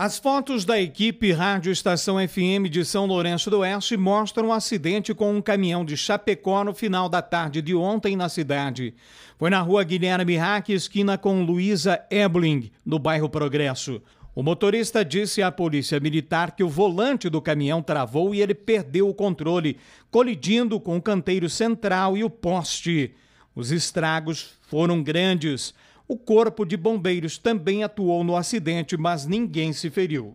As fotos da equipe Rádio Estação FM de São Lourenço do Oeste mostram um acidente com um caminhão de Chapecó no final da tarde de ontem na cidade. Foi na rua Guilherme Hack, esquina com Luísa Ebling, no bairro Progresso. O motorista disse à polícia militar que o volante do caminhão travou e ele perdeu o controle, colidindo com o canteiro central e o poste. Os estragos foram grandes. O Corpo de Bombeiros também atuou no acidente, mas ninguém se feriu.